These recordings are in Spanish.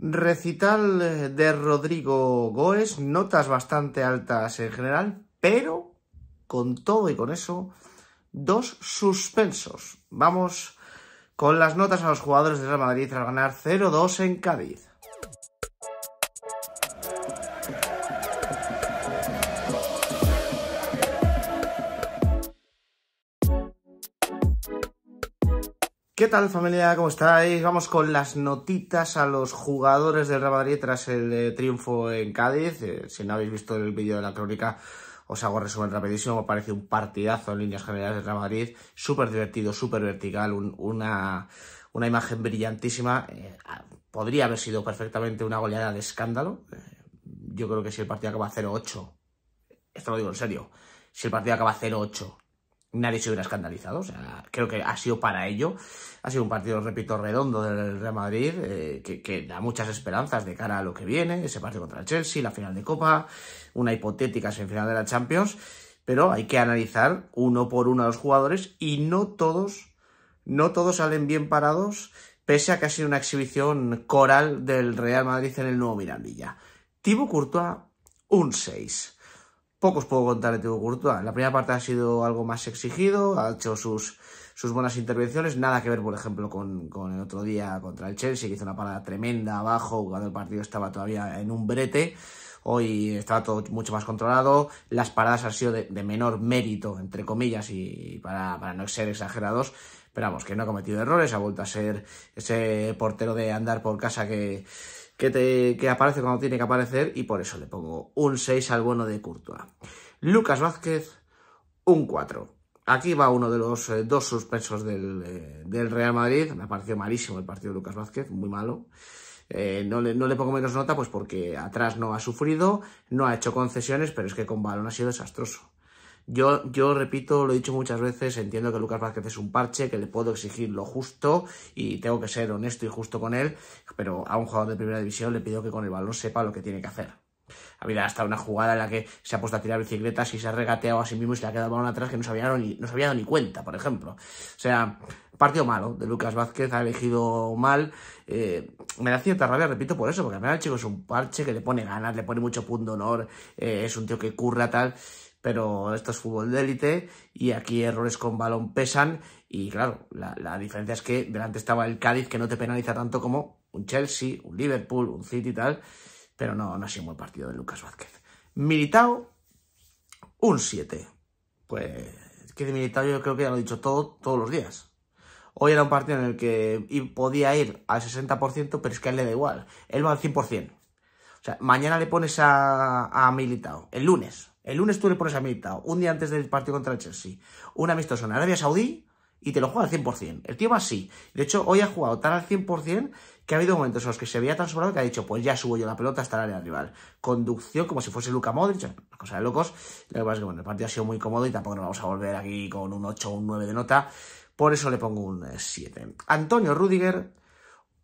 Recital de Rodrigo Goes, notas bastante altas en general, pero con todo y con eso, dos suspensos. Vamos con las notas a los jugadores de Real Madrid tras ganar 0-2 en Cádiz. ¿Qué tal familia? ¿Cómo estáis? Vamos con las notitas a los jugadores del Real tras el eh, triunfo en Cádiz. Eh, si no habéis visto el vídeo de la crónica, os hago resumen rapidísimo. parece un partidazo en líneas generales del Real Súper divertido, súper vertical, una, imagen brillantísima. Eh, podría haber sido perfectamente una goleada de escándalo. yo creo que si el partido acaba 0-8, esto lo digo en serio, si el partido acaba 0-8 nadie se hubiera escandalizado. creo que ha sido para ello. Ha sido un partido, repito, redondo del Real Madrid, eh, que, da muchas esperanzas de cara a lo que viene, ese partido contra el Chelsea, la final de Copa, una hipotética semifinal de la Champions. Pero hay que analizar uno por uno a los jugadores y no todos, no todos salen bien parados, pese a que ha sido una exhibición coral del Real Madrid en el nuevo Mirandilla. Thibaut Courtois, un 6 pocos puedo contar de Thibaut Courtois. La primera parte ha sido algo más exigido, ha hecho sus, sus buenas intervenciones. Nada que ver, por ejemplo, con, el otro día contra el Chelsea, que hizo una parada tremenda abajo, cuando el partido estaba todavía en un brete. Hoy estaba todo mucho más controlado. Las paradas han sido de, menor mérito, entre comillas, y para, para no ser exagerados. Pero vamos, que no ha cometido errores, ha vuelto a ser ese portero de andar por casa que que, te, que aparece cuando tiene que aparecer y por eso le pongo un 6 al bueno de Courtois. Lucas Vázquez, un 4. Aquí va uno de los eh, dos suspensos eh, del, Real Madrid. Me ha parecido malísimo el partido de Lucas Vázquez, muy malo. Eh, no, le, no, le, pongo menos nota pues porque atrás no ha sufrido, no ha hecho concesiones, pero es que con balón ha sido desastroso. Yo, yo repito, lo he dicho muchas veces, entiendo que Lucas Vázquez es un parche, que le puedo exigir lo justo y tengo que ser honesto y justo con él, pero a un jugador de primera división le pido que con el balón sepa lo que tiene que hacer. habido hasta una jugada en la que se ha puesto a tirar bicicletas y se ha regateado a sí mismo y se le ha quedado el balón atrás que no se había dado ni, se cuenta, por ejemplo. O sea, partido malo de Lucas Vázquez, ha elegido mal. Eh, me da cierta rabia, repito, por eso, porque al final el chico es un parche que le pone ganas, le pone mucho punto honor, eh, es un tío que curra tal pero esto es fútbol de élite y aquí errores con balón pesan y claro, la, diferencia es que delante estaba el Cádiz que no te penaliza tanto como un Chelsea, un Liverpool, un City y tal, pero no, no ha sido un buen partido de Lucas Vázquez. Militao, un 7. Pues es que de Militao yo creo que ya lo he dicho todo, todos los días. Hoy era un partido en el que podía ir al 60%, pero es que a él le da igual. Él va al 100%. O sea, mañana le pones a, a Militao, el lunes, el lunes tú por esa mitad, un día antes del partido contra el Chelsea, un amistoso en Arabia Saudí y te lo juega al 100%. El tío va así. De hecho, hoy ha jugado tal al 100% que ha habido momentos en los que se había tan sobrado que ha dicho, pues ya subo yo la pelota hasta el área rival. Conducción como si fuese Luka Modric, una cosa de locos. que pasa es que el partido ha sido muy cómodo y tampoco nos vamos a volver aquí con un 8 o un 9 de nota. Por eso le pongo un 7. Eh, Antonio Rudiger,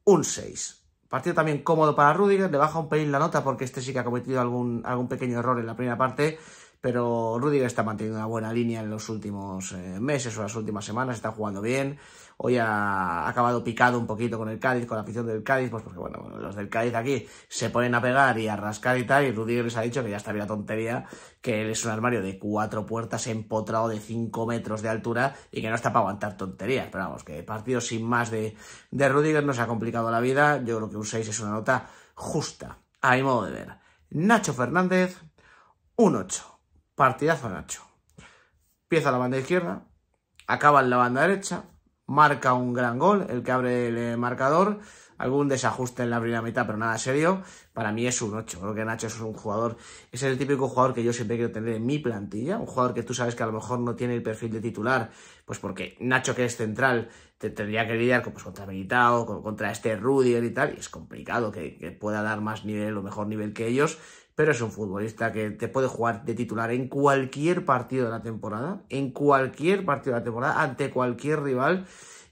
un 6. Partido también cómodo para Rudiger, le baja un pelín la nota porque este sí que ha cometido algún, algún pequeño error en la primera parte pero Rudiger está manteniendo una buena línea en los últimos eh, meses o las últimas semanas, está jugando bien. Hoy ha acabado picado un poquito con el Cádiz, con la afición del Cádiz, pues porque bueno, los del Cádiz aquí se ponen a pegar y a rascar y tal, y Rudiger les ha dicho que ya está bien la tontería, que él es un armario de cuatro puertas empotrado de cinco metros de altura y que no está para aguantar tonterías. Pero vamos, que partido sin más de, de Rudiger nos ha complicado la vida. Yo creo que un 6 es una nota justa, a mi modo de ver. Nacho Fernández, un ocho. Partidazo Nacho. Empieza la banda izquierda, acaba en la banda derecha, marca un gran gol, el que abre el eh, marcador algún desajuste en la primera mitad, pero nada serio, para mí es un 8. Creo que Nacho es un jugador, es el típico jugador que yo siempre quiero tener en mi plantilla, un jugador que tú sabes que a lo mejor no tiene el perfil de titular, pues porque Nacho que es central te tendría que lidiar pues, contra Militao, contra este Rudy y tal, y es complicado que pueda dar más nivel o mejor nivel que ellos, pero es un futbolista que te puede jugar de titular en cualquier partido de la temporada, en cualquier partido de la temporada, ante cualquier rival,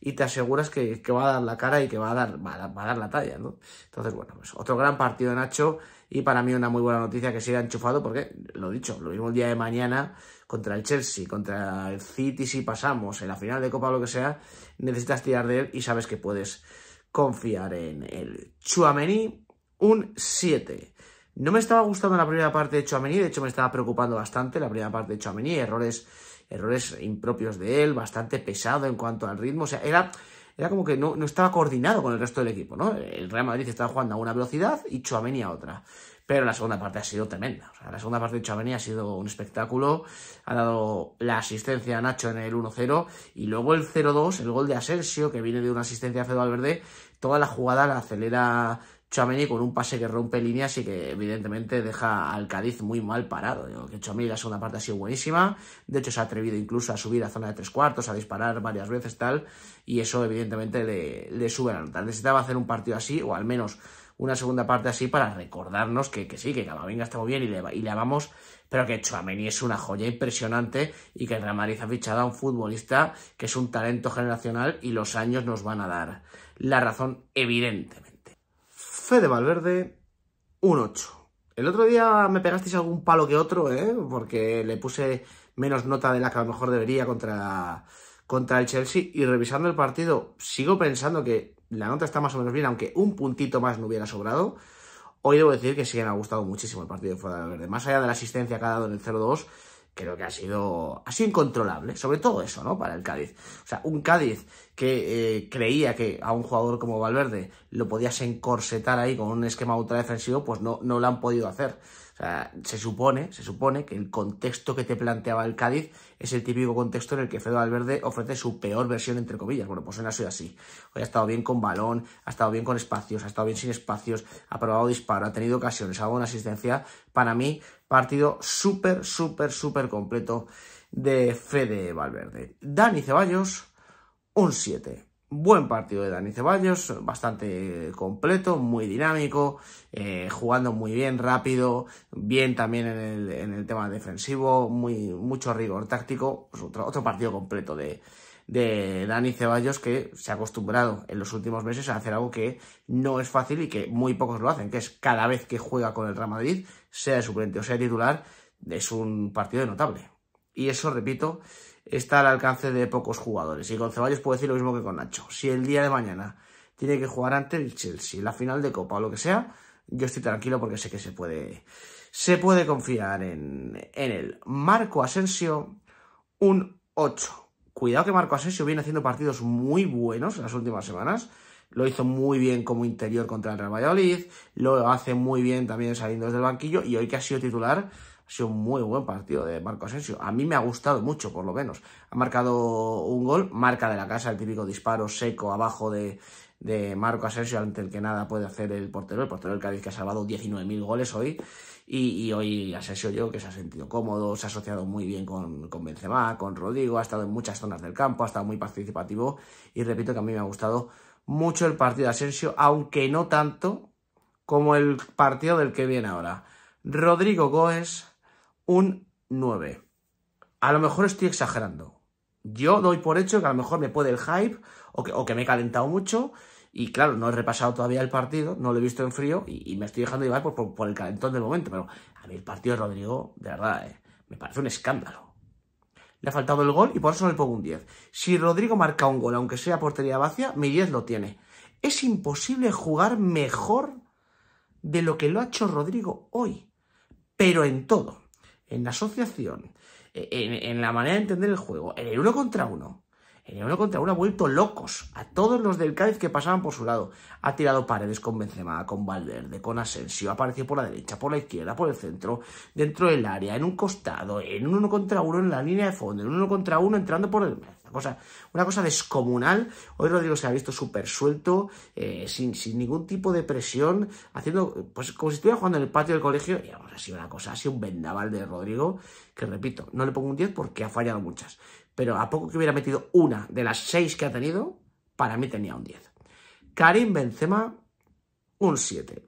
y te aseguras que, que va a dar la cara y que va a dar, va a la talla, ¿no? Entonces, bueno, pues otro gran partido de Nacho y para mí una muy buena noticia que siga enchufado porque, lo dicho, lo mismo el día de mañana contra el Chelsea, contra el City si pasamos, en la final de Copa o lo que sea, necesitas tirar de él y sabes que puedes confiar en él. Chuamení, un 7. No me estaba gustando la primera parte de Chuamení, de hecho me estaba preocupando bastante la primera parte de Chuamení, errores errores impropios de él, bastante pesado en cuanto al ritmo, o sea, era, era como que no, estaba coordinado con el resto del equipo, ¿no? El Real Madrid estaba jugando a una velocidad y Chouameni a otra. Pero la segunda parte ha sido tremenda. O sea, la segunda parte de Chouameni ha sido un espectáculo. Ha dado la asistencia a Nacho en el 1-0. Y luego el 0-2, el gol de Asensio, que viene de una asistencia a Fede Alverde, Toda la jugada la acelera Chouameni con un pase que rompe líneas y que evidentemente deja al Cádiz muy mal parado. que Chouameni la segunda parte ha sido buenísima, de hecho se ha atrevido incluso a subir a zona de tres cuartos, a disparar varias veces tal, y eso evidentemente le, sube la nota. Necesitaba hacer un partido así, o al menos una segunda parte así, para recordarnos que, sí, que Camavinga está muy bien y le, y amamos, pero que Chuameni es una joya impresionante y que el Real Madrid ha fichado a un futbolista que es un talento generacional y los años nos van a dar la razón evidentemente. Fede Valverde, un 8. El otro día me pegasteis algún palo que otro, ¿eh? porque le puse menos nota de la que a lo mejor debería contra, el Chelsea. Y revisando el partido, sigo pensando que la nota está más o menos bien, aunque un puntito más no hubiera sobrado. Hoy debo decir que sí me ha gustado muchísimo el partido de Fede Valverde. Más allá de la asistencia que ha dado en el 0-2, creo que ha sido, así incontrolable, sobre todo eso, ¿no? Para el Cádiz. O sea, un Cádiz que eh, creía que a un jugador como Valverde lo podías encorsetar ahí con un esquema ultradefensivo, pues no, no lo han podido hacer. O sea, se supone, se supone que el contexto que te planteaba el Cádiz es el típico contexto en el que Fedor Valverde ofrece su peor versión, entre comillas. Bueno, pues no ha así. Hoy ha estado bien con balón, ha estado bien con espacios, ha estado bien sin espacios, ha probado disparo, ha tenido ocasiones, ha dado una asistencia. Para mí, Partido súper, súper, súper completo de Fede Valverde. Dani Ceballos, un 7. Buen partido de Dani Ceballos, bastante completo, muy dinámico, eh, jugando muy bien, rápido, bien también en el, tema defensivo, muy, mucho rigor táctico. Pues otro, partido completo de, de Dani Ceballos que se ha acostumbrado en los últimos meses a hacer algo que no es fácil y que muy pocos lo hacen, que es cada vez que juega con el Real Madrid sea de suplente o sea titular, es un partido notable. Y eso, repito, está al alcance de pocos jugadores. Y con Ceballos puedo decir lo mismo que con Nacho. Si el día de mañana tiene que jugar ante el Chelsea, la final de Copa o lo que sea, yo estoy tranquilo porque sé que se puede, se puede confiar en, en él. Marco Asensio, un 8. Cuidado que Marco Asensio viene haciendo partidos muy buenos en las últimas semanas. Lo hizo muy bien como interior contra el Real Valladolid, lo hace muy bien también saliendo desde el banquillo y hoy que ha sido titular ha sido un muy buen partido de Marco Asensio. A mí me ha gustado mucho, por lo menos. Ha marcado un gol, marca de la casa, el típico disparo seco abajo de, de Marco Asensio, ante el que nada puede hacer el portero, el portero del Cádiz que ha salvado 19.000 goles hoy, y, hoy Asensio yo que se ha sentido cómodo, se ha asociado muy bien con, con Benzema, con Rodrigo, ha estado en muchas zonas del campo, ha estado muy participativo, y repito que a mí me ha gustado mucho el partido de Asensio, aunque no tanto como el partido del que viene ahora. Rodrigo Goes, un 9. A lo mejor estoy exagerando. Yo doy por hecho que a lo mejor me puede el hype o que, me he calentado mucho y claro, no he repasado todavía el partido, no lo he visto en frío y, me estoy dejando llevar por, el calentón del momento, pero a mí el partido de Rodrigo, de verdad, eh, me parece un escándalo le ha faltado el gol y por eso le pongo un 10. Si Rodrigo marca un gol, aunque sea portería vacía, mi 10 lo tiene. Es imposible jugar mejor de lo que lo ha hecho Rodrigo hoy, pero en todo, en la asociación, e-, en, en la manera de entender el juego, en el uno contra uno, en el uno contra uno ha vuelto locos a todos los del Cádiz que pasaban por su lado. Ha tirado paredes con Benzema, con Valverde, con Asensio. Ha aparecido por la derecha, por la izquierda, por el centro, dentro del área, en un costado, en un uno contra uno en la línea de fondo, en un uno contra uno entrando por el una cosa descomunal. Hoy Rodrigo se ha visto súper suelto, eh, sin, ningún tipo de presión, haciendo, pues como si estuviera jugando en el patio del colegio, y ahora ha sido una cosa, ha sido un vendaval de Rodrigo, que repito, no le pongo un 10 porque ha fallado muchas, pero a poco que hubiera metido una de las 6 que ha tenido, para mí tenía un 10. Karim Benzema, un 7.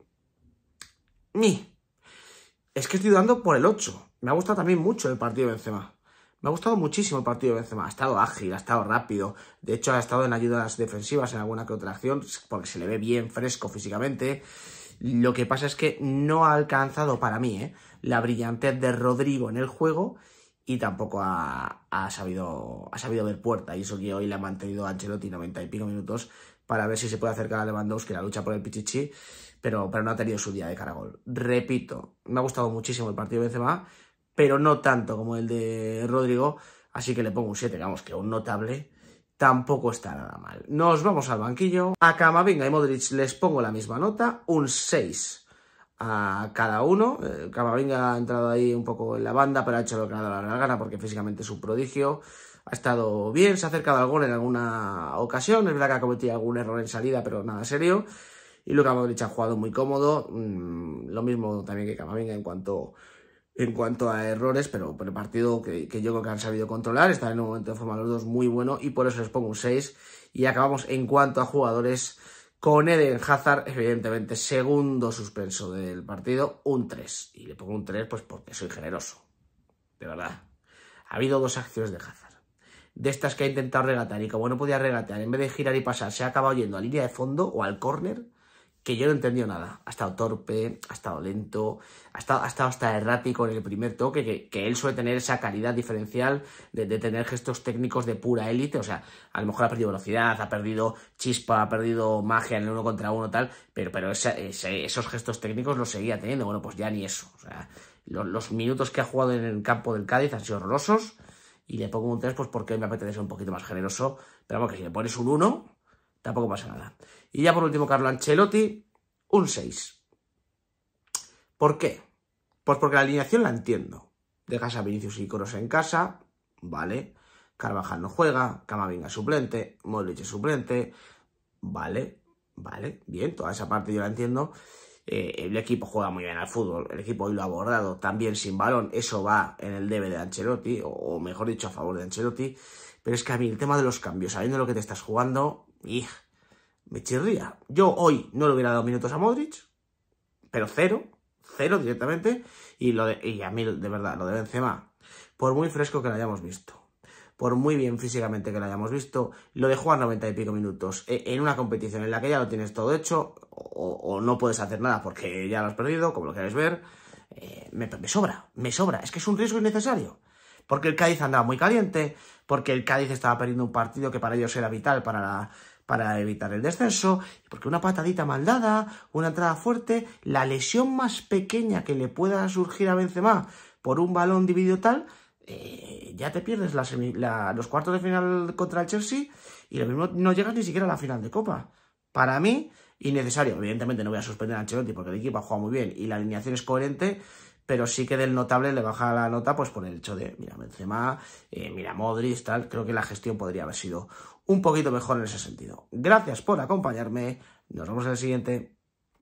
Ni. Es que estoy dando por el 8. Me ha gustado también mucho el partido de Benzema. Me ha gustado muchísimo el partido de Benzema. Ha estado ágil, ha estado rápido. De hecho, ha estado en ayudas defensivas en alguna que otra acción, porque se le ve bien fresco físicamente. Lo que pasa es que no ha alcanzado para mí ¿eh? la brillantez de Rodrigo en el juego y tampoco ha, sabido, ha sabido ver puerta. Y eso que hoy le ha mantenido a Ancelotti 90 y pico minutos para ver si se puede acercar a Lewandowski en la lucha por el Pichichi, pero, pero no ha tenido su día de caragol. Repito, me ha gustado muchísimo el partido de Benzema pero no tanto como el de Rodrigo, así que le pongo un 7, Digamos que un notable tampoco está nada mal. Nos vamos al banquillo. A Camavinga y Modric les pongo la misma nota, un 6 a cada uno. Eh, Camavinga ha entrado ahí un poco en la banda, pero ha hecho lo que ha dado la gana porque físicamente es un prodigio. Ha estado bien, se ha acercado al gol en alguna ocasión. Es verdad que ha cometido algún error en salida, pero nada serio. Y Luka Modric ha jugado muy cómodo. Mm, lo mismo también que Camavinga en cuanto en cuanto a errores, pero, por el partido que, yo creo que han sabido controlar, están en un momento de forma los dos muy bueno y por eso les pongo un 6 y acabamos en cuanto a jugadores con Eden Hazard, evidentemente segundo suspenso del partido, un 3 y le pongo un 3 pues porque soy generoso, de verdad. Ha habido dos acciones de Hazard, de estas que ha intentado regatar y como no podía regatear, en vez de girar y pasar, se ha acabado yendo a línea de fondo o al córner que yo no he entendido nada. Ha estado torpe, ha estado lento, ha estado, hasta errático en el primer toque, que, él suele tener esa calidad diferencial de, tener gestos técnicos de pura élite. O sea, a lo mejor ha perdido velocidad, ha perdido chispa, ha perdido magia en el uno contra uno, tal, pero, pero esos gestos técnicos los seguía teniendo. Bueno, pues ya ni eso. O sea, los, minutos que ha jugado en el campo del Cádiz han sido horrorosos. Y le pongo un 3 pues porque me apetece ser un poquito más generoso. Pero vamos, que si le pones un 1, tampoco pasa nada. Y ya por último, Carlo Ancelotti, un 6. ¿Por qué? Pues porque la alineación la entiendo. Dejas a Vinicius y Coros en casa, vale. Carvajal no juega, Camavinga suplente, Modric es suplente, vale, vale, bien, toda esa parte yo la entiendo. Eh, el equipo juega muy bien al fútbol, el equipo hoy lo ha abordado también sin balón, eso va en el debe de Ancelotti, o mejor dicho, a favor de Ancelotti. Pero es que a mí el tema de los cambios, sabiendo lo que te estás jugando, me chirría. Yo hoy no le hubiera dado minutos a Modric, pero cero, cero directamente. Y, lo de, y a mí, de verdad, lo de Benzema, por muy fresco que lo hayamos visto, por muy bien físicamente que lo hayamos visto, lo de jugar 90 y pico minutos eh, en una competición en la que ya lo tienes todo hecho o, no puedes hacer nada porque ya lo has perdido, como lo queréis ver, eh, me sobra, me sobra. Es que es un riesgo innecesario porque el Cádiz andaba muy caliente, porque el Cádiz estaba perdiendo un partido que para ellos era vital para, para evitar el descenso, porque una patadita mal dada, una entrada fuerte, la lesión más pequeña que le pueda surgir a Benzema por un balón dividido tal, eh, ya te pierdes los cuartos de final contra el Chelsea y mismo no llegas ni siquiera a la final de Copa. Para mí, innecesario. Evidentemente no voy a suspender a Ancelotti porque el equipo ha jugado muy bien y la alineación es coherente, pero sí que del notable le baja la nota pues por el hecho de, mira, Benzema, eh, mira Modric, tal, creo que la gestión podría haber sido un poquito mejor en ese sentido. Gracias por acompañarme, nos vemos en el siguiente.